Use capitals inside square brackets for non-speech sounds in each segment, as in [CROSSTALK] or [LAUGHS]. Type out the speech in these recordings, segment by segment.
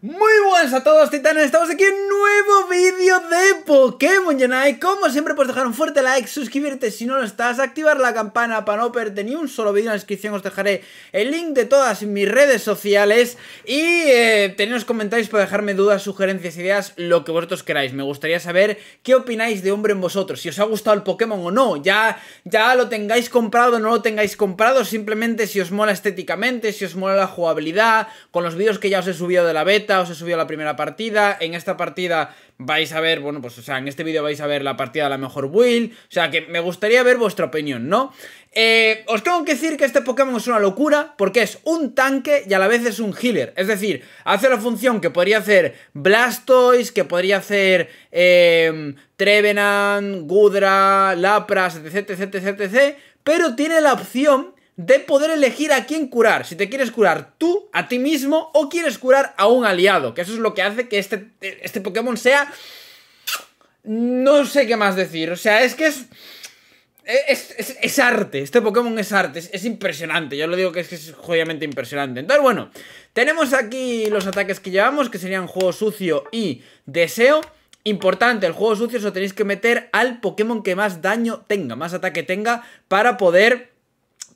Muy buenas a todos titanes, estamos aquí en un nuevo vídeo de Pokémon Genai Como siempre pues dejar un fuerte like, suscribirte si no lo estás, activar la campana para no perder ni un solo vídeo en la descripción Os dejaré el link de todas mis redes sociales y eh, tenéis comentarios para dejarme dudas, sugerencias, ideas, lo que vosotros queráis Me gustaría saber qué opináis de Hombre en vosotros, si os ha gustado el Pokémon o no Ya, ya lo tengáis comprado o no lo tengáis comprado, simplemente si os mola estéticamente, si os mola la jugabilidad Con los vídeos que ya os he subido de la beta os he subido la primera partida, en esta partida vais a ver, bueno, pues o sea, en este vídeo vais a ver la partida de la mejor Will o sea, que me gustaría ver vuestra opinión, ¿no? Eh, os tengo que decir que este Pokémon es una locura porque es un tanque y a la vez es un healer, es decir, hace la función que podría hacer Blastoise, que podría hacer eh, Trevenant, Gudra, Lapras, etc, etc, etc, etc, pero tiene la opción de poder elegir a quién curar. Si te quieres curar tú, a ti mismo, o quieres curar a un aliado. Que eso es lo que hace que este, este Pokémon sea... No sé qué más decir. O sea, es que es... Es, arte, este Pokémon es arte, es, impresionante, yo lo digo que es, que impresionante. Entonces, bueno, tenemos aquí los ataques que llevamos, que serían Juego Sucio y Deseo. Importante, el Juego Sucio os lo tenéis que meter al Pokémon que más daño tenga, más ataque tenga, para poder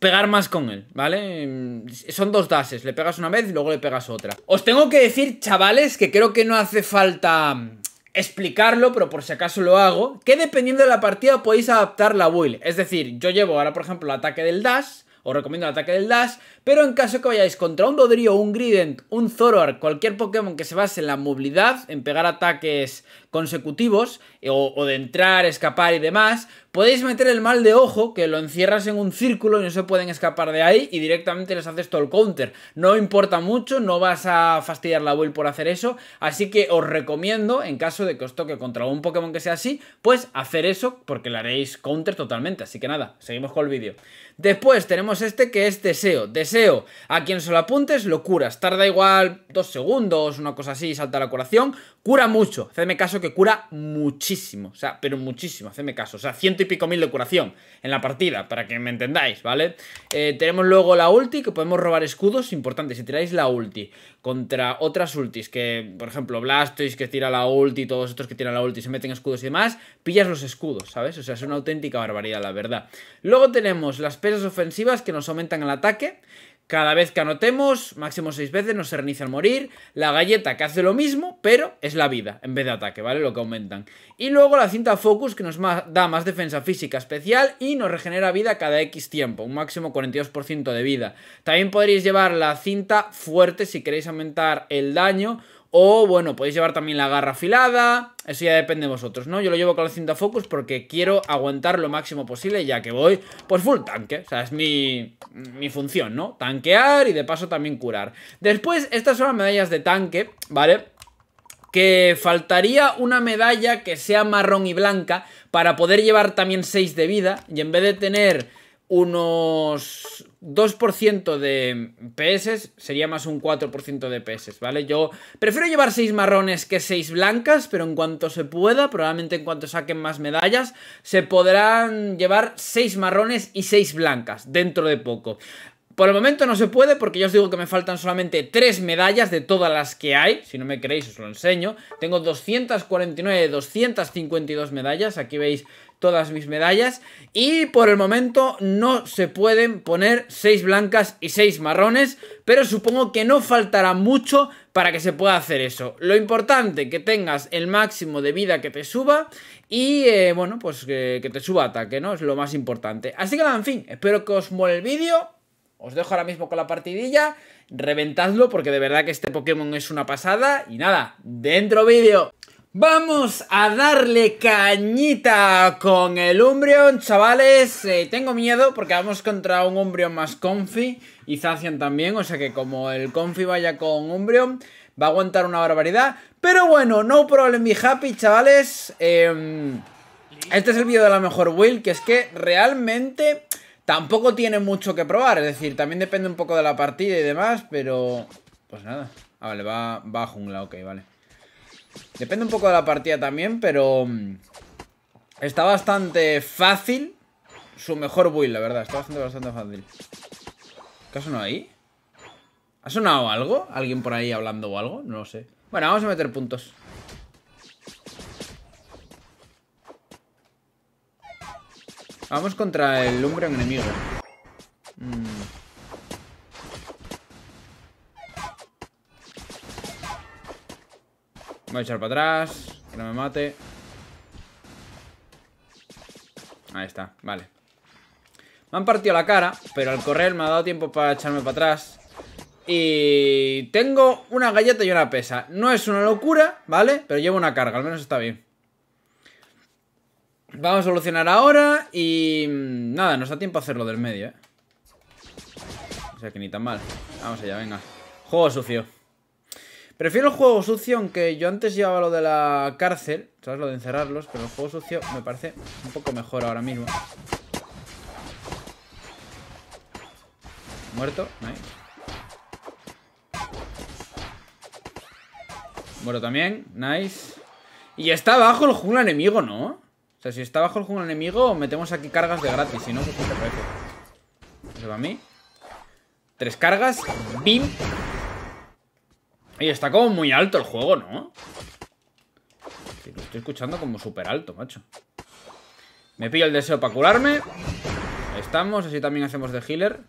pegar más con él, ¿vale? Mm, son dos dases, le pegas una vez y luego le pegas otra. Os tengo que decir, chavales, que creo que no hace falta mm, explicarlo, pero por si acaso lo hago, que dependiendo de la partida podéis adaptar la build. Es decir, yo llevo ahora, por ejemplo, el ataque del dash, os recomiendo el ataque del dash, pero en caso que vayáis contra un Dodrio, un Grident, un Zoroark, cualquier Pokémon que se base en la movilidad, en pegar ataques consecutivos eh, o, de entrar, escapar y demás, podéis meter el mal de ojo que lo encierras en un círculo y no se pueden escapar de ahí y directamente les haces todo el counter. No importa mucho, no vas a fastidiar la build por hacer eso, así que os recomiendo, en caso de que os toque contra un Pokémon que sea así, pues hacer eso porque le haréis counter totalmente. Así que nada, seguimos con el vídeo. Después tenemos este que es deseo. Deseo, a quien se lo apuntes lo curas. Tarda igual dos segundos, una cosa así, salta la curación. Cura mucho. Hacedme caso que cura muchísimo, o sea, pero muchísimo, hacedme caso. O sea, ciento y pico mil de curación en la partida, para que me entendáis, ¿vale? Eh, tenemos luego la ulti, que podemos robar escudos, importante, si tiráis la ulti contra otras ultis, que por ejemplo Blastoise que tira la ulti, todos estos que tiran la ulti se meten escudos y demás, pillas los escudos, ¿sabes? O sea, es una auténtica barbaridad, la verdad. Luego tenemos las pesas ofensivas que nos aumentan el ataque, cada vez que anotemos, máximo 6 veces nos reinicia al morir. La galleta que hace lo mismo, pero es la vida en vez de ataque, ¿vale? Lo que aumentan. Y luego la cinta Focus que nos da más defensa física especial y nos regenera vida cada X tiempo, un máximo 42% de vida. También podréis llevar la cinta fuerte si queréis aumentar el daño o bueno, podéis llevar también la garra afilada. Eso ya depende de vosotros, ¿no? Yo lo llevo con la cinta focus porque quiero aguantar lo máximo posible ya que voy, pues full tanque. O sea, es mi, mi función, ¿no? Tanquear y de paso también curar. Después, estas son las medallas de tanque, ¿vale? que faltaría una medalla que sea marrón y blanca para poder llevar también 6 de vida y en vez de tener unos 2% de PS, sería más un 4% de PS, ¿vale? Yo prefiero llevar 6 marrones que 6 blancas, pero en cuanto se pueda, probablemente en cuanto saquen más medallas, se podrán llevar 6 marrones y 6 blancas dentro de poco. Por el momento no se puede porque yo os digo que me faltan solamente 3 medallas de todas las que hay. Si no me creéis os lo enseño. Tengo 249 252 medallas. Aquí veis todas mis medallas. Y por el momento no se pueden poner 6 blancas y 6 marrones, pero supongo que no faltará mucho para que se pueda hacer eso. Lo importante, que tengas el máximo de vida que te suba y, eh, bueno, pues que, te suba ataque, ¿no? Es lo más importante. Así que nada, en fin, espero que os mola el vídeo. Os dejo ahora mismo con la partidilla, reventadlo porque de verdad que este Pokémon es una pasada y nada, dentro vídeo. Vamos a darle cañita con el Umbreon, chavales. Eh, tengo miedo porque vamos contra un Umbreon más Confi y Zacian también. O sea que como el Confi vaya con Umbreon, va a aguantar una barbaridad. Pero bueno, no problem be happy, chavales. Em, este es el vídeo de la mejor Will, que es que realmente tampoco tiene mucho que probar. Es decir, también depende un poco de la partida y demás, pero... Pues nada. Ah, vale, va, va a jungla, ok, vale. Depende un poco de la partida también, pero... Mm, está bastante fácil su mejor build, la verdad. Está bastante, bastante fácil. ¿Qué ha sonado ahí? ¿Ha sonado algo? ¿Alguien por ahí hablando o algo? No lo sé. Bueno, vamos a meter puntos. Vamos contra el umbreon enemigo. Mmm Voy a echar para atrás. Que no me mate. Ahí está, vale. Me han partido la cara, pero al correr me ha dado tiempo para echarme para atrás. Y tengo una galleta y una pesa. No es una locura, ¿vale? Pero llevo una carga, al menos está bien. Vamos a solucionar ahora y... Mm, nada, nos da tiempo a hacerlo del medio, ¿eh? O sea que ni tan mal. Vamos allá, venga. Juego sucio. Prefiero el juego sucio, aunque yo antes llevaba lo de la cárcel, ¿sabes? Lo de encerrarlos, pero el juego sucio me parece un poco mejor ahora mismo. Muerto, nice. Muerto también, nice. Y está abajo el jungla enemigo, ¿no? O sea, si está abajo el jungla enemigo, metemos aquí cargas de gratis, si no, pues te parece. Eso va a mí. Tres cargas, bim, y está como muy alto el juego, ¿no? lo estoy escuchando como súper alto, macho. Me pillo el deseo para curarme. Estamos, así también hacemos de healer.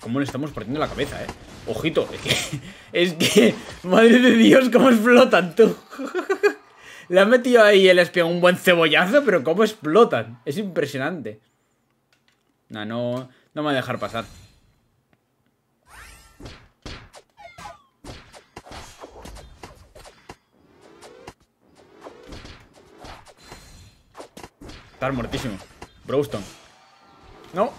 cómo le estamos partiendo la cabeza, eh Ojito, es que... [LAUGHS] Es que... [LAUGHS] Madre de Dios, cómo explotan, tú [LAUGHS] Le han metido ahí el espion un buen cebollazo, pero cómo explotan. Es impresionante. No, no, no me va a dejar pasar. Estar muertísimo. Browstone. No.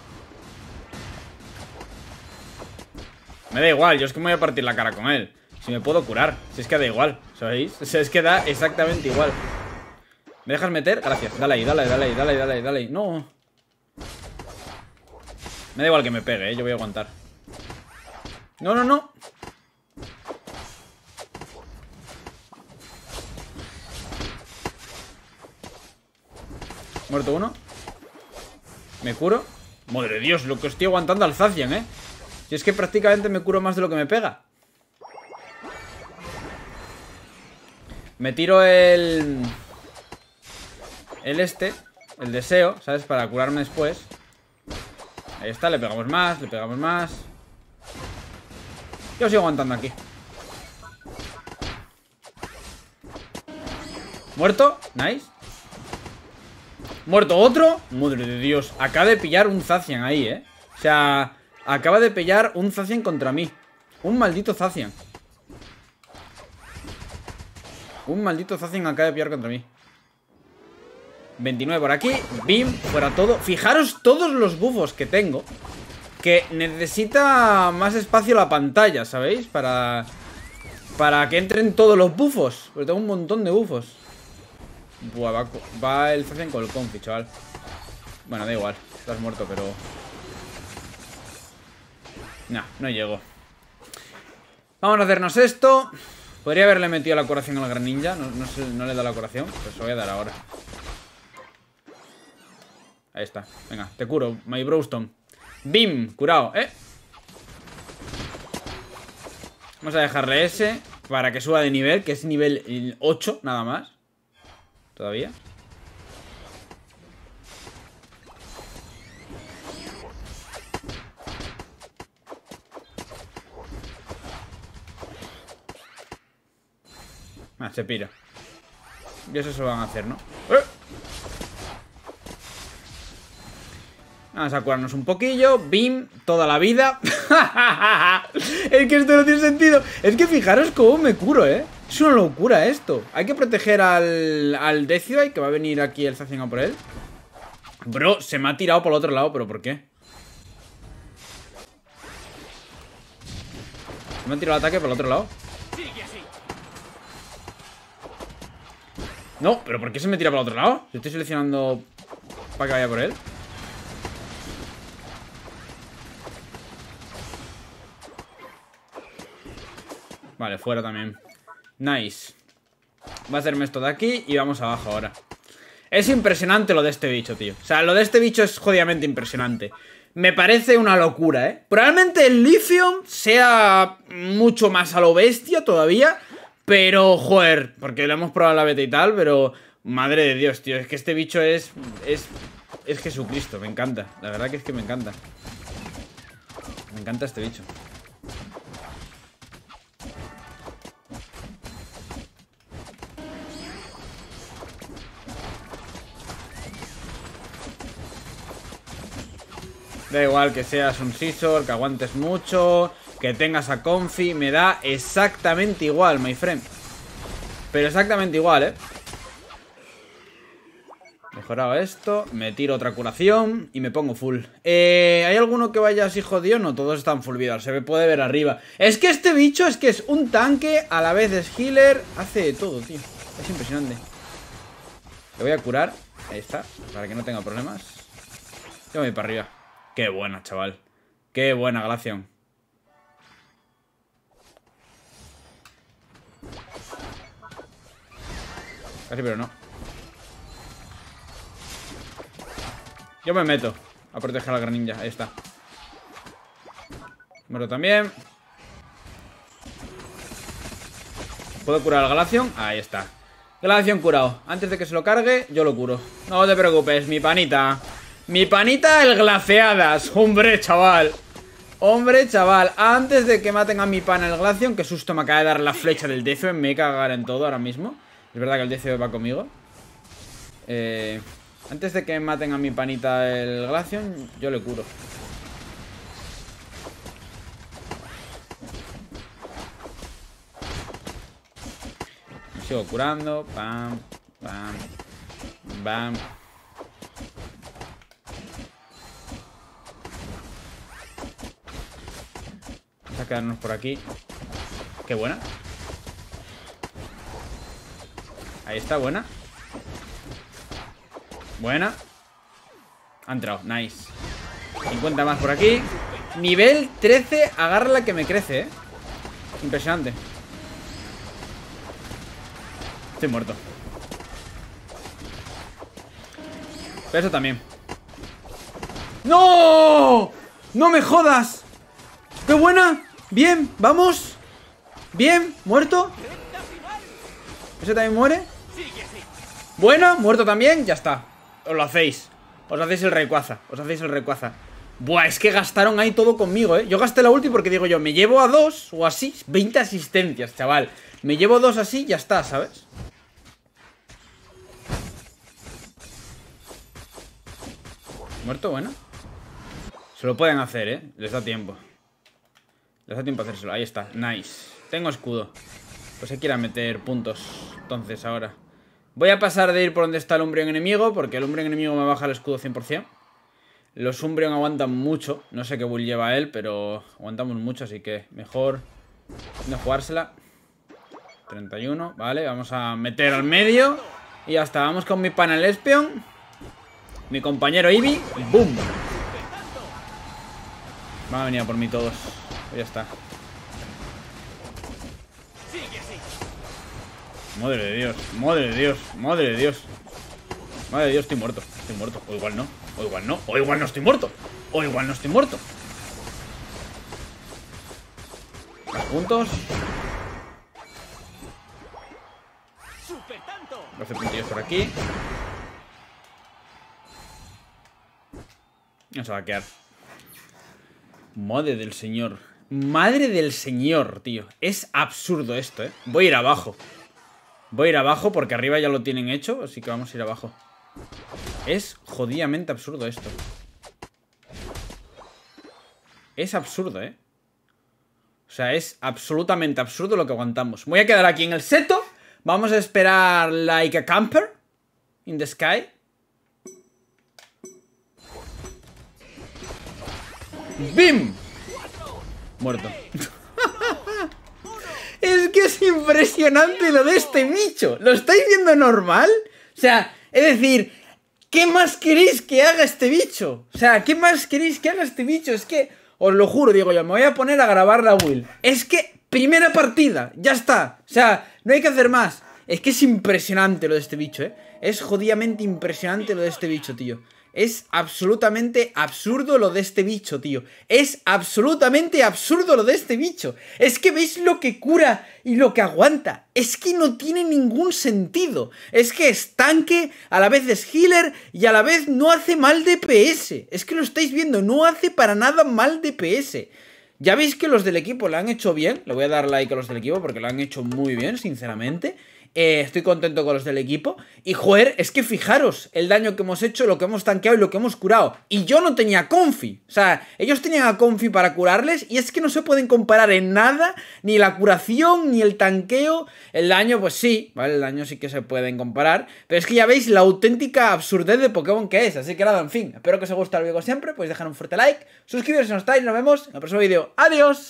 Me da igual, yo es que me voy a partir la cara con él. Si me puedo curar, si es que da igual. ¿Sabéis? O sea, es que da exactamente igual. ¿Me dejas meter? Gracias. Dale ahí, dale, dale ahí, dale dale dale No. Me da igual que me pegue, ¿eh? Yo voy a aguantar. No, no, no. Muerto uno. Me curo. Madre de Dios, lo que estoy aguantando al Zacian, ¿eh? Y es que prácticamente me curo más de lo que me pega. Me tiro el... El este El deseo, ¿sabes? Para curarme después Ahí está, le pegamos más Le pegamos más Yo sigo aguantando aquí Muerto, nice Muerto otro Madre de Dios, acaba de pillar un Zacian ahí, eh O sea, acaba de pillar un Zacian contra mí Un maldito Zacian un maldito Zacin acaba de pillar contra mí. 29 por aquí. Bim, fuera todo. Fijaros todos los bufos que tengo. Que necesita más espacio la pantalla, ¿sabéis? Para... Para que entren todos los bufos. Porque tengo un montón de bufos. va, el Zacin con el confi, chaval. Bueno, da igual. Estás muerto, pero... Nah, no llego. Vamos a hacernos esto. Podría haberle metido la curación al gran ninja. No, le he dado le da la curación. Pero pues se voy a dar ahora. Ahí está. Venga, te curo. My Browstone. ¡Bim! Curado, ¿eh? Vamos a dejarle ese para que suba de nivel, que es nivel 8 nada más. Todavía. Ah, se pira. Y eso se lo van a hacer, ¿no? ¡Eh! Vamos a curarnos un poquillo. Bim, toda la vida. [LAUGHS] es que esto no tiene sentido. Es que fijaros cómo me curo, ¿eh? Es una locura esto. Hay que proteger al, al y que va a venir aquí el Zacian por él. Bro, se me ha tirado por el otro lado, pero ¿por qué? Se me ha tirado el ataque por el otro lado. No, pero ¿por qué se me tira para el otro lado? Yo estoy seleccionando para que vaya por él. Vale, fuera también. Nice. Va a hacerme esto de aquí y vamos abajo ahora. Es impresionante lo de este bicho, tío. O sea, lo de este bicho es jodidamente impresionante. Me parece una locura, ¿eh? Probablemente el lithium sea mucho más a lo bestia todavía. Pero, joder, porque lo hemos probado la beta y tal, pero... Madre de Dios, tío, es que este bicho es... Es, es Jesucristo, me encanta. La verdad que es que me encanta. Me encanta este bicho. Da igual que seas un Sisor, que aguantes mucho, que tengas a Confi, me da exactamente igual, my friend. Pero exactamente igual, ¿eh? Mejorado esto, me tiro otra curación y me pongo full. Eh, ¿Hay alguno que vaya así jodido? No, todos están full vida, se me puede ver arriba. Es que este bicho es que es un tanque, a la vez es healer, hace todo, tío. Es impresionante. Le voy a curar, ahí está, para que no tenga problemas. Yo me voy para arriba. Qué buena, chaval. Qué buena, Glacian. Casi, pero no. Yo me meto a proteger a la gran ninja. Ahí está. Muero también. ¿Puedo curar al Galación? Ahí está. Galación curado. Antes de que se lo cargue, yo lo curo. No te preocupes, mi panita. Mi panita el glaceadas. Hombre, chaval. Hombre, chaval. Antes de que maten a mi pana el glación, que susto me acaba de dar la flecha del Defen. Me cagado en todo ahora mismo. Es verdad que el DCB va conmigo. Eh, antes de que maten a mi panita el Glacion, yo le curo. sigo curando. pam. Vamos a quedarnos por aquí. Qué buena. Ahí está, buena. Buena. Ha entrado, nice. 50 más por aquí. Nivel 13, agarra la que me crece, ¿eh? Impresionante. Estoy muerto. Pero eso también. ¡No! ¡No me jodas! ¡Qué buena! Bien, vamos. Bien, muerto. ¿Ese también muere? Bueno, muerto también, ya está Os lo hacéis Os hacéis el recuaza, os hacéis el recuaza Buah, es que gastaron ahí todo conmigo, ¿eh? Yo gasté la ulti porque digo yo, me llevo a dos o así 20 asistencias, chaval Me llevo dos así ya está, ¿sabes? Muerto, bueno Se lo pueden hacer, ¿eh? Les da tiempo Les da tiempo hacérselo, ahí está, nice Tengo escudo Pues se quiera meter puntos Entonces ahora Voy a pasar de ir por donde está el Umbreon enemigo, porque el Umbreon enemigo me baja el escudo 100%. Los Umbreon aguantan mucho. No sé qué bull lleva él, pero aguantamos mucho, así que mejor no jugársela. 31, vale, vamos a meter al medio. Y ya está, vamos con mi panel Espion. Mi compañero Eevee. ¡Boom! Va a venir por mí todos. Ya está. Madre de Dios, madre de Dios, madre de Dios. Madre de Dios, estoy muerto, estoy muerto. O igual no, o igual no, o igual no estoy muerto. O igual no estoy muerto. Más puntos. 12 puntillos por aquí. Nos va a quedar. Madre del señor. Madre del señor, tío. Es absurdo esto, ¿eh? Voy a ir abajo. Voy a ir abajo porque arriba ya lo tienen hecho, así que vamos a ir abajo. Es jodidamente absurdo esto. Es absurdo, ¿eh? O sea, es absolutamente absurdo lo que aguantamos. Voy a quedar aquí en el seto. Vamos a esperar like a camper in the sky. ¡Bim! Muerto. [LAUGHS] es impresionante lo de este bicho. ¿Lo estáis viendo normal? O sea, es decir, ¿qué más queréis que haga este bicho? O sea, ¿qué más queréis que haga este bicho? Es que, os lo juro, digo yo, me voy a poner a grabar la Will. Es que, primera partida, ya está. O sea, no hay que hacer más. Es que es impresionante lo de este bicho, ¿eh? Es jodidamente impresionante lo de este bicho, tío. Es absolutamente absurdo lo de este bicho, tío. Es absolutamente absurdo lo de este bicho. Es que veis lo que cura y lo que aguanta. Es que no tiene ningún sentido. Es que es tanque, a la vez es healer y a la vez no hace mal DPS. Es que lo estáis viendo, no hace para nada mal DPS. Ya veis que los del equipo lo han hecho bien. Le voy a dar like a los del equipo porque lo han hecho muy bien, sinceramente. Eh, estoy contento con los del equipo. Y joder, es que fijaros el daño que hemos hecho, lo que hemos tanqueado y lo que hemos curado. Y yo no tenía Confi. O sea, ellos tenían a Confi para curarles. Y es que no se pueden comparar en nada. Ni la curación, ni el tanqueo. El daño, pues sí. Vale, el daño sí que se pueden comparar. Pero es que ya veis la auténtica absurdez de Pokémon que es. Así que nada, en fin. Espero que os haya gustado el vídeo siempre. Pues dejar un fuerte like. Suscribiros si no estáis. Nos vemos en el próximo vídeo. Adiós.